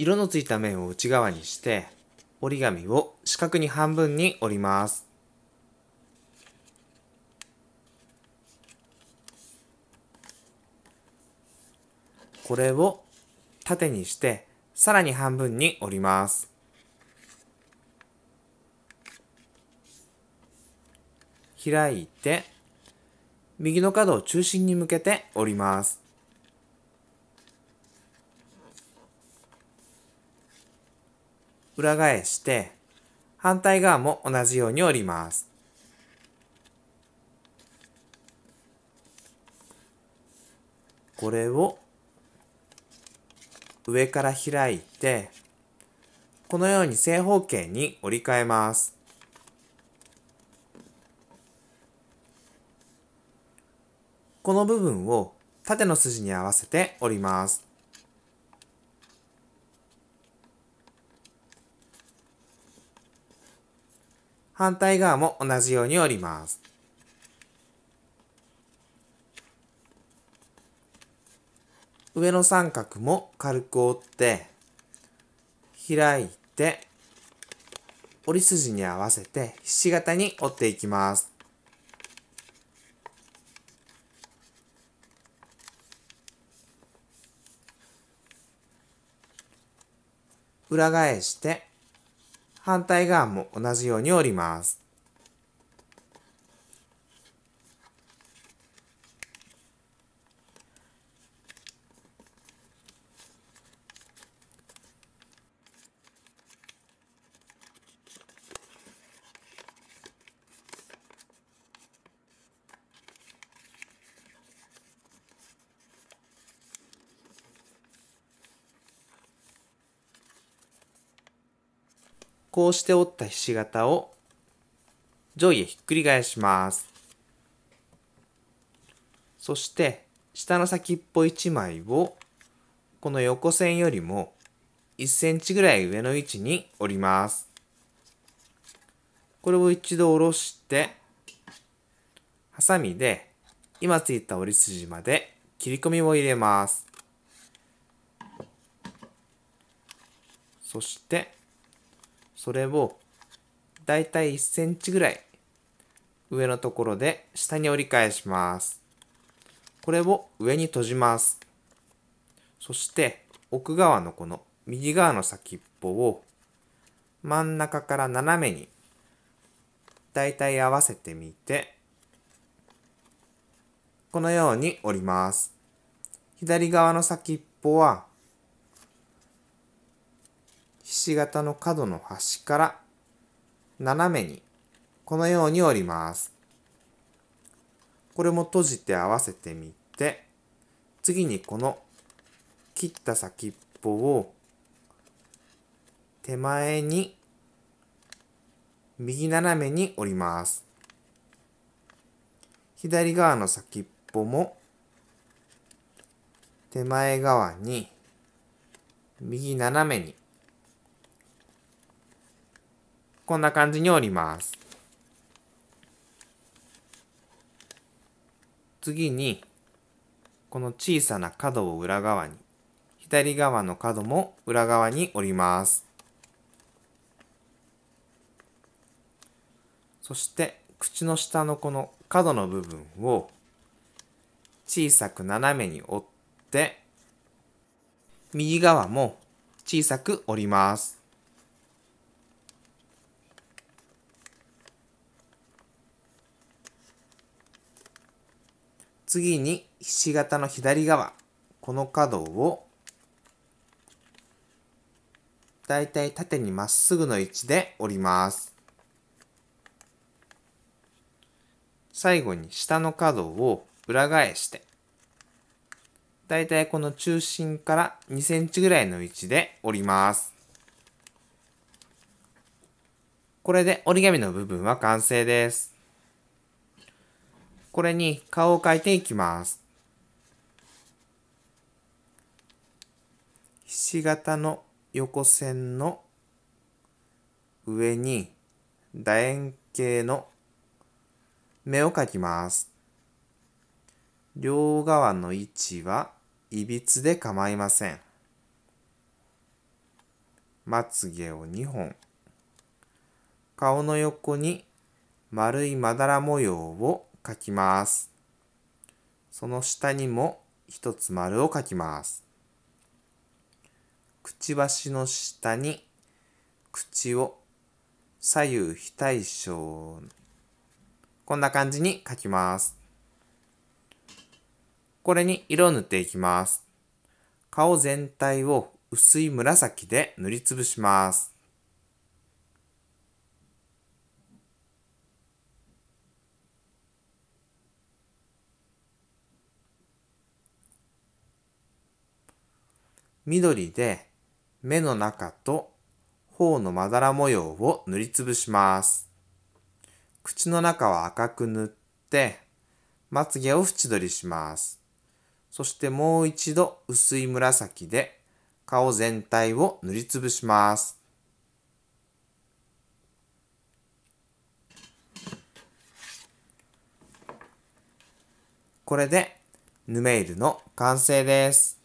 色のついた面を内側にして折り紙を四角に半分に折ります。これを縦にしてさらに半分に折ります。開いて右の角を中心に向けて折ります。裏返して反対側も同じように折ります。これを上から開いてこのように正方形に折り替えます。この部分を縦の筋に合わせて折ります。反対側も同じように折ります。上の三角も軽く折って、開いて、折り筋に合わせてひし形に折っていきます。裏返して反対側も同じように折ります。こうして折ったひし形を上下ひっくり返します。そして下の先っぽ1枚をこの横線よりも1センチぐらい上の位置に折ります。これを一度下ろして、ハサミで今ついた折り筋まで切り込みを入れます。そして、それをだいたい1センチぐらい上のところで下に折り返します。これを上に閉じます。そして奥側のこの右側の先っぽを真ん中から斜めにだいたい合わせてみてこのように折ります。左側の先っぽはひし形の角の端から斜めにこのように折ります。これも閉じて合わせてみて次にこの切った先っぽを手前に右斜めに折ります。左側の先っぽも手前側に右斜めにこんな感じに折ります。次に、この小さな角を裏側に、左側の角も裏側に折ります。そして口の下のこの角の部分を小さく斜めに折って右側も小さく折ります。次にひし形の左側この角をだいたい縦にまっすぐの位置で折ります最後に下の角を裏返してだいたいこの中心から2センチぐらいの位置で折りますこれで折り紙の部分は完成ですこれに顔を描いていきます。ひし形の横線の上に楕円形の目を描きます。両側の位置はいびつで構いません。まつげを2本。顔の横に丸いまだら模様を書きます。その下にも一つ丸を書きます。くちばしの下に口を左右非対称こんな感じに書きます。これに色を塗っていきます。顔全体を薄い紫で塗りつぶします。緑で目の中と頬のまだら模様を塗りつぶします。口の中は赤く塗って、まつげを縁取りします。そしてもう一度薄い紫で顔全体を塗りつぶします。これでヌメイルの完成です。